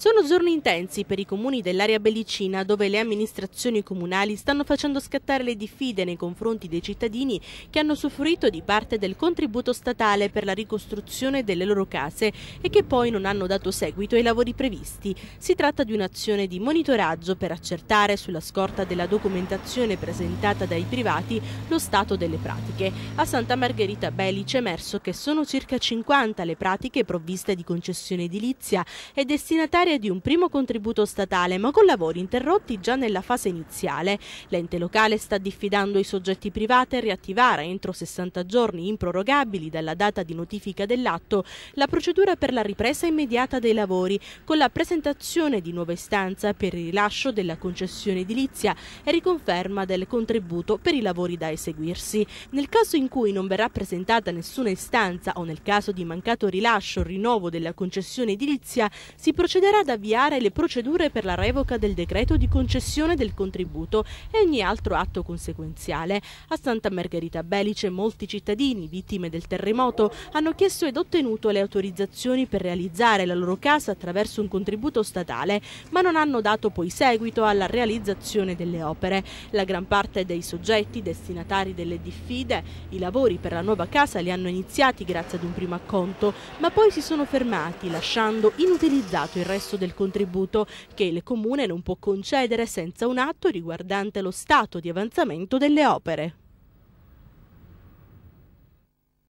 Sono giorni intensi per i comuni dell'area bellicina dove le amministrazioni comunali stanno facendo scattare le diffide nei confronti dei cittadini che hanno soffrito di parte del contributo statale per la ricostruzione delle loro case e che poi non hanno dato seguito ai lavori previsti. Si tratta di un'azione di monitoraggio per accertare sulla scorta della documentazione presentata dai privati lo stato delle pratiche. A Santa Margherita Belice è emerso che sono circa 50 le pratiche provviste di concessione edilizia e destinatari beneficiare di un primo contributo statale, ma con lavori interrotti già nella fase iniziale. L'ente locale sta diffidando i soggetti privati a riattivare entro 60 giorni improrogabili dalla data di notifica dell'atto la procedura per la ripresa immediata dei lavori, con la presentazione di nuova istanza per il rilascio della concessione edilizia e riconferma del contributo per i lavori da eseguirsi. Nel caso in cui non verrà presentata nessuna istanza o nel caso di mancato rilascio o rinnovo della concessione edilizia, si procederà ad avviare le procedure per la revoca del decreto di concessione del contributo e ogni altro atto conseguenziale. A Santa Margherita Belice molti cittadini, vittime del terremoto, hanno chiesto ed ottenuto le autorizzazioni per realizzare la loro casa attraverso un contributo statale, ma non hanno dato poi seguito alla realizzazione delle opere. La gran parte dei soggetti destinatari delle diffide, i lavori per la nuova casa li hanno iniziati grazie ad un primo acconto, ma poi si sono fermati lasciando inutilizzato il resto basso del contributo che il Comune non può concedere senza un atto riguardante lo stato di avanzamento delle opere.